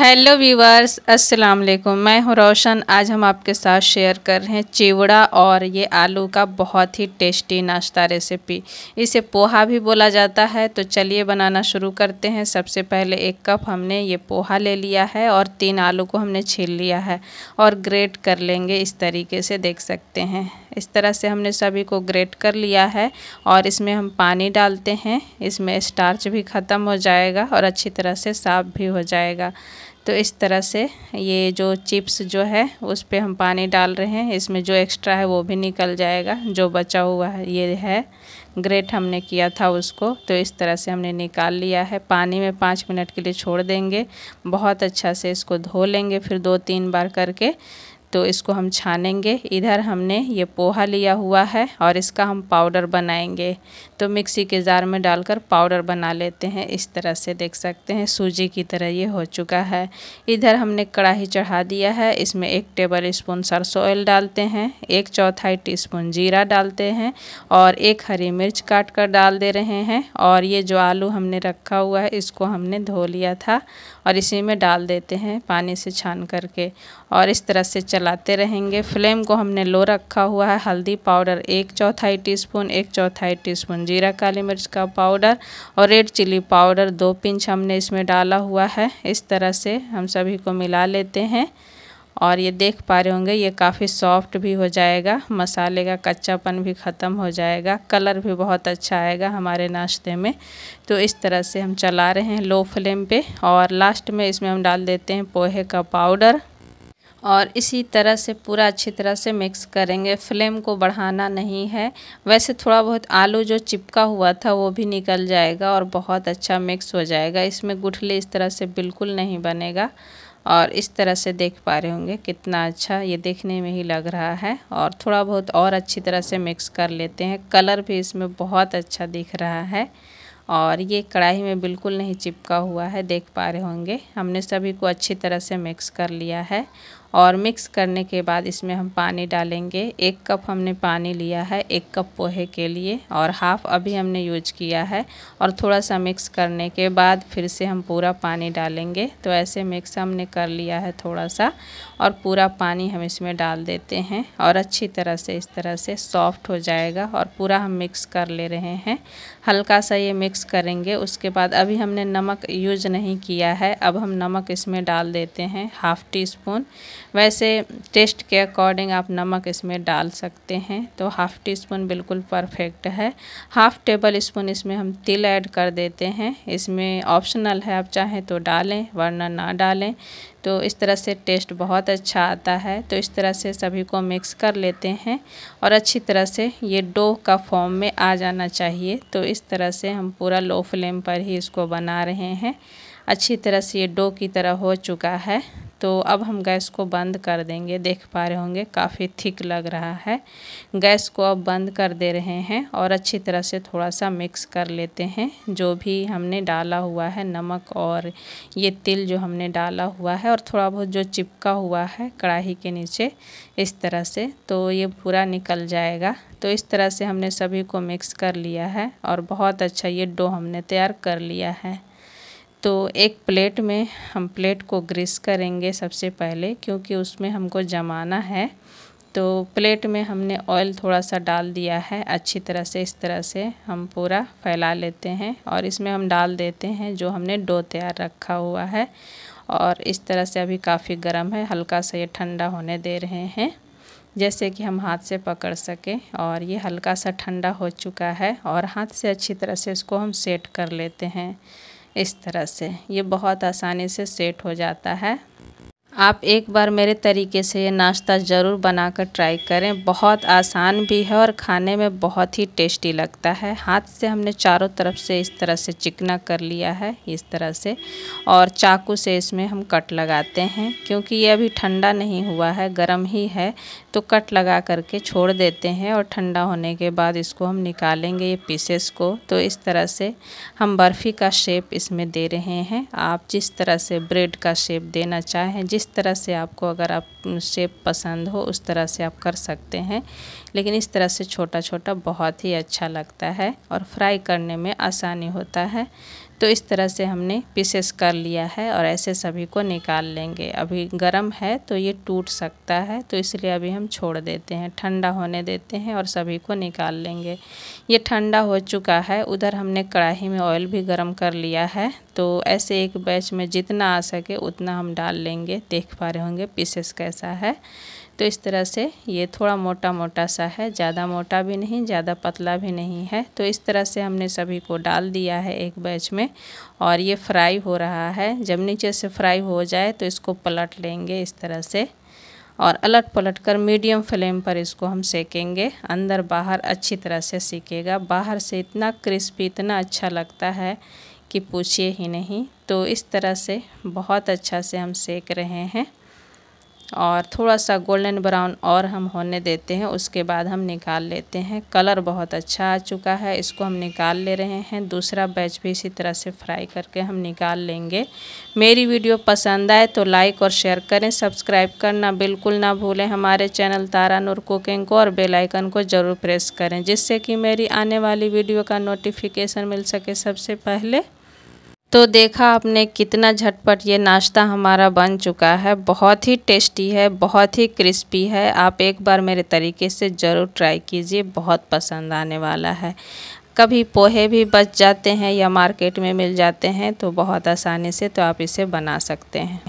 hello viewers अस्सलाम वालेकुम मैं हूं रोशन आज हम आपके साथ शेयर कर रहे हैं चिवड़ा और ये आलू का बहुत ही टेस्टी नाश्ता रेसिपी इसे पोहा भी बोला जाता है तो चलिए बनाना शुरू करते हैं सबसे पहले एक कप हमने ये पोहा ले लिया है और तीन आलू को हमने छील लिया है और ग्रेट कर लेंगे इस तरीके से देख सकते हैं इस तरह से हमने सभी को ग्रेट कर लिया है और इसमें हम पानी डालते हैं इसमें स्टार्च भी ख़त्म हो जाएगा और अच्छी तरह से साफ़ भी हो जाएगा तो इस तरह से ये जो चिप्स जो है उस पर हम पानी डाल रहे हैं इसमें जो एक्स्ट्रा है वो भी निकल जाएगा जो बचा हुआ है ये है ग्रेट हमने किया था उसको तो इस तरह से हमने निकाल लिया है पानी में पाँच मिनट के लिए छोड़ देंगे बहुत अच्छा से इसको धो लेंगे फिर दो तीन बार करके तो इसको हम छानेंगे इधर हमने ये पोहा लिया हुआ है और इसका हम पाउडर बनाएंगे तो मिक्सी के जार में डालकर पाउडर बना लेते हैं इस तरह से देख सकते हैं सूजी की तरह ये हो चुका है इधर हमने कढ़ाई चढ़ा दिया है इसमें एक टेबल स्पून सरसों ऑयल डालते हैं एक चौथाई स्पून जीरा डालते हैं और एक हरी मिर्च काट कर डाल दे रहे हैं और ये जो आलू हमने रखा हुआ है इसको हमने धो लिया था और इसी में डाल देते हैं पानी से छान करके और इस तरह से चलाते रहेंगे फ्लेम को हमने लो रखा हुआ है हल्दी पाउडर एक चौथाई टीस्पून एक चौथाई टीस्पून जीरा काली मिर्च का पाउडर और रेड चिली पाउडर दो पिंच हमने इसमें डाला हुआ है इस तरह से हम सभी को मिला लेते हैं और ये देख पा रहे होंगे ये काफ़ी सॉफ्ट भी हो जाएगा मसाले का कच्चापन भी ख़त्म हो जाएगा कलर भी बहुत अच्छा आएगा हमारे नाश्ते में तो इस तरह से हम चला रहे हैं लो फ्लेम पे और लास्ट में इसमें हम डाल देते हैं पोहे का पाउडर और इसी तरह से पूरा अच्छी तरह से मिक्स करेंगे फ्लेम को बढ़ाना नहीं है वैसे थोड़ा बहुत आलू जो चिपका हुआ था वो भी निकल जाएगा और बहुत अच्छा मिक्स हो जाएगा इसमें गुठली इस तरह से बिल्कुल नहीं बनेगा और इस तरह से देख पा रहे होंगे कितना अच्छा ये देखने में ही लग रहा है और थोड़ा बहुत और अच्छी तरह से मिक्स कर लेते हैं कलर भी इसमें बहुत अच्छा दिख रहा है और ये कढ़ाई में बिल्कुल नहीं चिपका हुआ है देख पा रहे होंगे हमने सभी को अच्छी तरह से मिक्स कर लिया है और मिक्स करने के बाद इसमें हम पानी डालेंगे एक कप हमने पानी लिया है एक कप पोहे के लिए और हाफ़ अभी हमने यूज किया है और थोड़ा सा मिक्स करने के बाद फिर से हम पूरा पानी डालेंगे तो ऐसे मिक्स हमने कर लिया है थोड़ा सा और पूरा पानी हम इसमें डाल देते हैं और अच्छी तरह से इस तरह से सॉफ्ट हो जाएगा और पूरा हम मिक्स कर ले रहे हैं हल्का सा ये मिक्स करेंगे उसके बाद अभी हमने नमक यूज नहीं किया है अब हम नमक इसमें डाल देते हैं हाफ़ टी स्पून वैसे टेस्ट के अकॉर्डिंग आप नमक इसमें डाल सकते हैं तो हाफ़ टी स्पून बिल्कुल परफेक्ट है हाफ़ टेबल स्पून इसमें हम तिल ऐड कर देते हैं इसमें ऑप्शनल है आप चाहें तो डालें वरना ना डालें तो इस तरह से टेस्ट बहुत अच्छा आता है तो इस तरह से सभी को मिक्स कर लेते हैं और अच्छी तरह से ये डो का फॉर्म में आ जाना चाहिए तो इस तरह से हम पूरा लो फ्लेम पर ही इसको बना रहे हैं अच्छी तरह से ये डो की तरह हो चुका है तो अब हम गैस को बंद कर देंगे देख पा रहे होंगे काफ़ी थिक लग रहा है गैस को अब बंद कर दे रहे हैं और अच्छी तरह से थोड़ा सा मिक्स कर लेते हैं जो भी हमने डाला हुआ है नमक और ये तिल जो हमने डाला हुआ है और थोड़ा बहुत जो चिपका हुआ है कढ़ाई के नीचे इस तरह से तो ये पूरा निकल जाएगा तो इस तरह से हमने सभी को मिक्स कर लिया है और बहुत अच्छा ये डो हमने तैयार कर लिया है तो एक प्लेट में हम प्लेट को ग्रीस करेंगे सबसे पहले क्योंकि उसमें हमको जमाना है तो प्लेट में हमने ऑयल थोड़ा सा डाल दिया है अच्छी तरह से इस तरह से हम पूरा फैला लेते हैं और इसमें हम डाल देते हैं जो हमने डो तैयार रखा हुआ है और इस तरह से अभी काफ़ी गर्म है हल्का सा ये ठंडा होने दे रहे हैं जैसे कि हम हाथ से पकड़ सकें और ये हल्का सा ठंडा हो चुका है और हाथ से अच्छी तरह से इसको हम सेट कर लेते हैं इस तरह से ये बहुत आसानी से सेट हो जाता है आप एक बार मेरे तरीके से ये नाश्ता ज़रूर बनाकर ट्राई करें बहुत आसान भी है और खाने में बहुत ही टेस्टी लगता है हाथ से हमने चारों तरफ से इस तरह से चिकना कर लिया है इस तरह से और चाकू से इसमें हम कट लगाते हैं क्योंकि ये अभी ठंडा नहीं हुआ है गर्म ही है तो कट लगा करके छोड़ देते हैं और ठंडा होने के बाद इसको हम निकालेंगे ये पीसेस को तो इस तरह से हम बर्फ़ी का शेप इसमें दे रहे हैं आप जिस तरह से ब्रेड का शेप देना चाहें जिस तरह से आपको अगर आप शेप पसंद हो उस तरह से आप कर सकते हैं लेकिन इस तरह से छोटा छोटा बहुत ही अच्छा लगता है और फ्राई करने में आसानी होता है तो इस तरह से हमने पीसेस कर लिया है और ऐसे सभी को निकाल लेंगे अभी गर्म है तो ये टूट सकता है तो इसलिए अभी हम छोड़ देते हैं ठंडा होने देते हैं और सभी को निकाल लेंगे ये ठंडा हो चुका है उधर हमने कढ़ाई में ऑयल भी गर्म कर लिया है तो ऐसे एक बैच में जितना आ सके उतना हम डाल लेंगे देख पा रहे होंगे पीसेस कैसा है तो इस तरह से ये थोड़ा मोटा मोटा सा है ज़्यादा मोटा भी नहीं ज़्यादा पतला भी नहीं है तो इस तरह से हमने सभी को डाल दिया है एक बैच में और ये फ्राई हो रहा है जब नीचे से फ्राई हो जाए तो इसको पलट लेंगे इस तरह से और अलट पलट कर मीडियम फ्लेम पर इसको हम सेकेंगे अंदर बाहर अच्छी तरह से सीखेगा बाहर से इतना क्रिस्पी इतना अच्छा लगता है कि पूछिए ही नहीं तो इस तरह से बहुत अच्छा से हम सेक रहे हैं और थोड़ा सा गोल्डन ब्राउन और हम होने देते हैं उसके बाद हम निकाल लेते हैं कलर बहुत अच्छा आ चुका है इसको हम निकाल ले रहे हैं दूसरा बैच भी इसी तरह से फ्राई करके हम निकाल लेंगे मेरी वीडियो पसंद आए तो लाइक और शेयर करें सब्सक्राइब करना बिल्कुल ना भूलें हमारे चैनल तारा नूर कुकिंग को और बेलाइकन को ज़रूर प्रेस करें जिससे कि मेरी आने वाली वीडियो का नोटिफिकेशन मिल सके सबसे पहले तो देखा आपने कितना झटपट ये नाश्ता हमारा बन चुका है बहुत ही टेस्टी है बहुत ही क्रिस्पी है आप एक बार मेरे तरीके से ज़रूर ट्राई कीजिए बहुत पसंद आने वाला है कभी पोहे भी बच जाते हैं या मार्केट में मिल जाते हैं तो बहुत आसानी से तो आप इसे बना सकते हैं